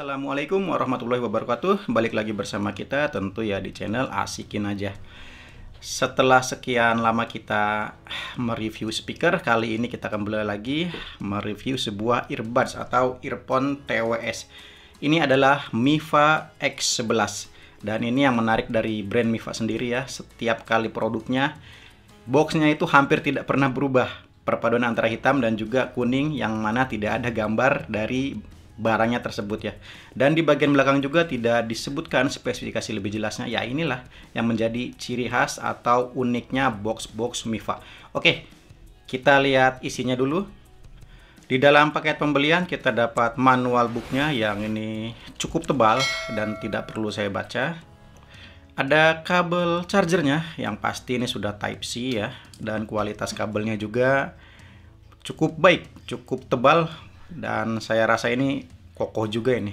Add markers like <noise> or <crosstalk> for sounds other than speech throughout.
Assalamualaikum warahmatullahi wabarakatuh Balik lagi bersama kita tentu ya di channel Asikin Aja Setelah sekian lama kita mereview speaker Kali ini kita akan belajar lagi mereview sebuah earbuds atau earphone TWS Ini adalah Mifa X11 Dan ini yang menarik dari brand Mifa sendiri ya Setiap kali produknya Boxnya itu hampir tidak pernah berubah perpaduan antara hitam dan juga kuning yang mana tidak ada gambar dari barangnya tersebut ya. Dan di bagian belakang juga tidak disebutkan spesifikasi lebih jelasnya. Ya inilah yang menjadi ciri khas atau uniknya box-box MIFA. Oke, kita lihat isinya dulu. Di dalam paket pembelian kita dapat manual booknya yang ini cukup tebal dan tidak perlu saya baca. Ada kabel chargernya yang pasti ini sudah Type-C ya. Dan kualitas kabelnya juga cukup baik, cukup tebal dan saya rasa ini kokoh juga ini.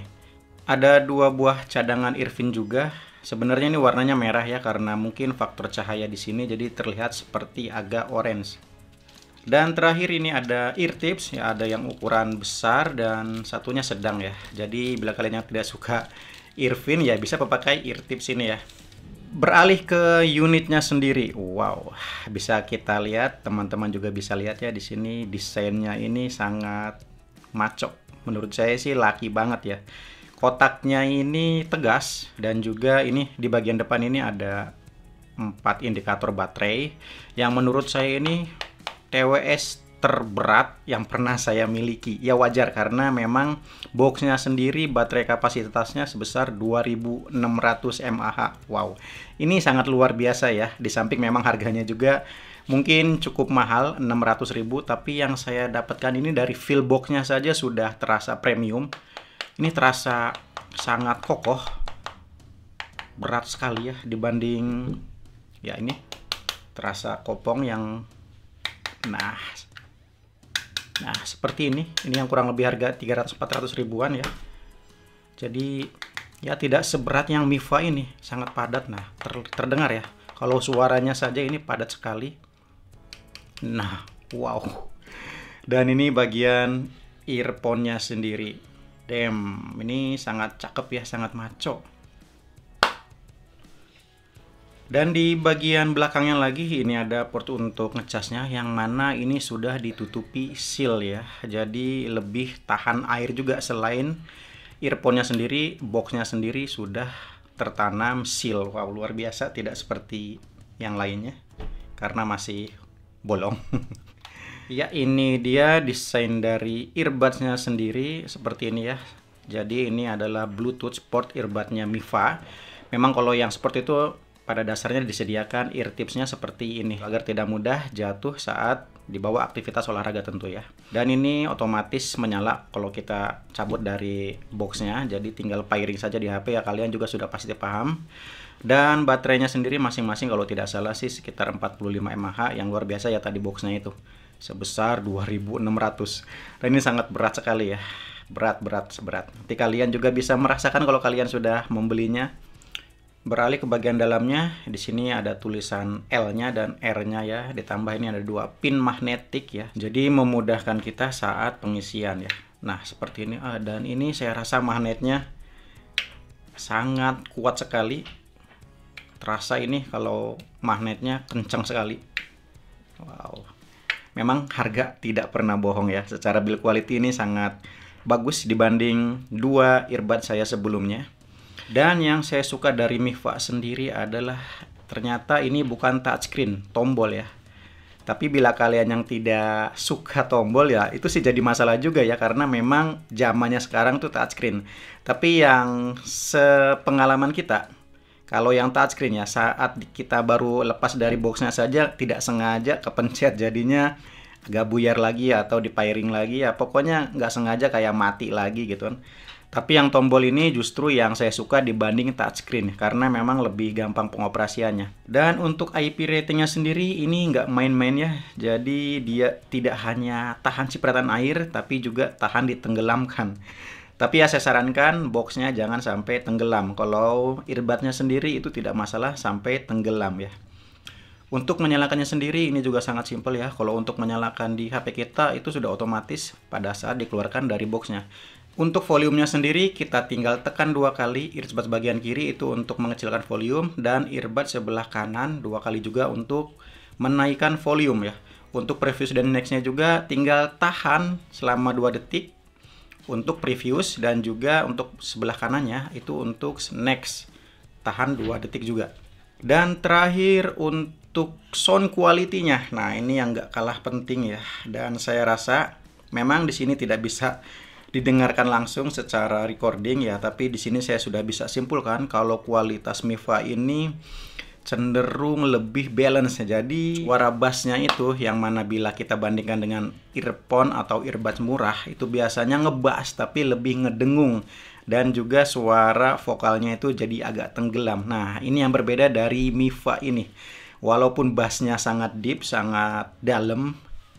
Ada dua buah cadangan Irvin juga. Sebenarnya ini warnanya merah ya karena mungkin faktor cahaya di sini jadi terlihat seperti agak orange. Dan terakhir ini ada ear tips ya ada yang ukuran besar dan satunya sedang ya. Jadi bila kalian yang tidak suka Irvin ya bisa pakai ear tips ini ya. Beralih ke unitnya sendiri. Wow, bisa kita lihat teman-teman juga bisa lihat ya di sini desainnya ini sangat macok menurut saya sih laki banget ya. Kotaknya ini tegas dan juga ini di bagian depan ini ada empat indikator baterai yang menurut saya ini TWS terberat yang pernah saya miliki. Ya wajar karena memang boxnya sendiri baterai kapasitasnya sebesar 2600 mAh. Wow, ini sangat luar biasa ya. Di samping memang harganya juga mungkin cukup mahal 600 ribu tapi yang saya dapatkan ini dari fill boxnya saja sudah terasa premium ini terasa sangat kokoh berat sekali ya dibanding ya ini terasa kopong yang nah nah seperti ini ini yang kurang lebih harga 300-400 ribuan ya jadi ya tidak seberat yang Mifa ini sangat padat nah ter terdengar ya kalau suaranya saja ini padat sekali Nah, wow. Dan ini bagian earphone-nya sendiri. Damn, ini sangat cakep ya, sangat maco. Dan di bagian belakangnya lagi ini ada port untuk ngecasnya yang mana ini sudah ditutupi seal ya. Jadi lebih tahan air juga selain earphone-nya sendiri, box-nya sendiri sudah tertanam seal. Wow, luar biasa tidak seperti yang lainnya karena masih bolong. <laughs> ya ini dia desain dari earbudsnya sendiri seperti ini ya. Jadi ini adalah Bluetooth sport earbudsnya Mifa. Memang kalau yang sport itu pada dasarnya disediakan ear tipsnya seperti ini agar tidak mudah jatuh saat di bawah aktivitas olahraga tentu ya. Dan ini otomatis menyala kalau kita cabut dari boxnya, jadi tinggal pairing saja di HP ya kalian juga sudah pasti paham. Dan baterainya sendiri masing-masing kalau tidak salah sih sekitar 45 mAh yang luar biasa ya tadi boxnya itu sebesar 2600 dan ini sangat berat sekali ya berat berat seberat nanti kalian juga bisa merasakan kalau kalian sudah membelinya Beralih ke bagian dalamnya, di sini ada tulisan L-nya dan R-nya ya. Ditambah ini ada dua pin magnetik ya. Jadi memudahkan kita saat pengisian ya. Nah, seperti ini ah, dan ini saya rasa magnetnya sangat kuat sekali. Terasa ini kalau magnetnya kencang sekali. Wow. Memang harga tidak pernah bohong ya. Secara build quality ini sangat bagus dibanding dua earbud saya sebelumnya dan yang saya suka dari Mifa sendiri adalah ternyata ini bukan touchscreen, tombol ya. Tapi bila kalian yang tidak suka tombol ya, itu sih jadi masalah juga ya karena memang zamannya sekarang tuh touchscreen. Tapi yang sepengalaman kita, kalau yang touchscreen ya saat kita baru lepas dari boxnya saja tidak sengaja kepencet jadinya agak buyar lagi ya, atau di pairing lagi ya pokoknya nggak sengaja kayak mati lagi gitu kan tapi yang tombol ini justru yang saya suka dibanding touchscreen karena memang lebih gampang pengoperasiannya. Dan untuk IP ratingnya sendiri ini nggak main-main ya. Jadi dia tidak hanya tahan cipratan air tapi juga tahan ditenggelamkan. Tapi ya saya sarankan boxnya jangan sampai tenggelam. Kalau earbudnya sendiri itu tidak masalah sampai tenggelam ya. Untuk menyalakannya sendiri ini juga sangat simpel ya. Kalau untuk menyalakan di HP kita itu sudah otomatis pada saat dikeluarkan dari boxnya. Untuk volumenya sendiri kita tinggal tekan dua kali earbud bagian kiri itu untuk mengecilkan volume dan earbud sebelah kanan dua kali juga untuk menaikkan volume ya. Untuk previous dan nextnya juga tinggal tahan selama dua detik untuk previous dan juga untuk sebelah kanannya itu untuk next tahan dua detik juga. Dan terakhir untuk sound quality-nya. Nah, ini yang nggak kalah penting ya. Dan saya rasa memang di sini tidak bisa didengarkan langsung secara recording ya, tapi di sini saya sudah bisa simpulkan kalau kualitas Mifa ini cenderung lebih balance jadi suara bassnya itu yang mana bila kita bandingkan dengan earphone atau earbuds murah itu biasanya ngebass tapi lebih ngedengung dan juga suara vokalnya itu jadi agak tenggelam nah ini yang berbeda dari Mifa ini walaupun bassnya sangat deep sangat dalam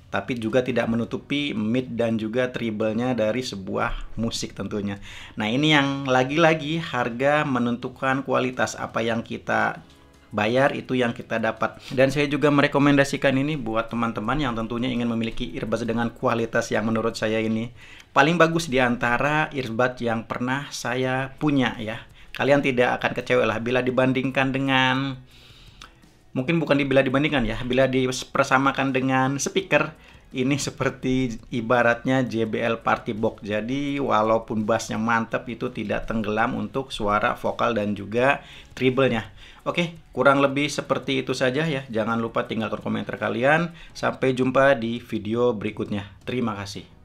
tapi juga tidak menutupi mid dan juga treble-nya dari sebuah musik tentunya. Nah, ini yang lagi-lagi harga menentukan kualitas apa yang kita bayar itu yang kita dapat. Dan saya juga merekomendasikan ini buat teman-teman yang tentunya ingin memiliki earbuds dengan kualitas yang menurut saya ini paling bagus di antara earbuds yang pernah saya punya ya. Kalian tidak akan kecewa lah bila dibandingkan dengan mungkin bukan bila dibandingkan ya, bila dipersamakan dengan speaker, ini seperti ibaratnya JBL Party Box. Jadi walaupun bassnya mantep itu tidak tenggelam untuk suara vokal dan juga treble-nya. Oke, kurang lebih seperti itu saja ya. Jangan lupa tinggalkan komentar kalian. Sampai jumpa di video berikutnya. Terima kasih.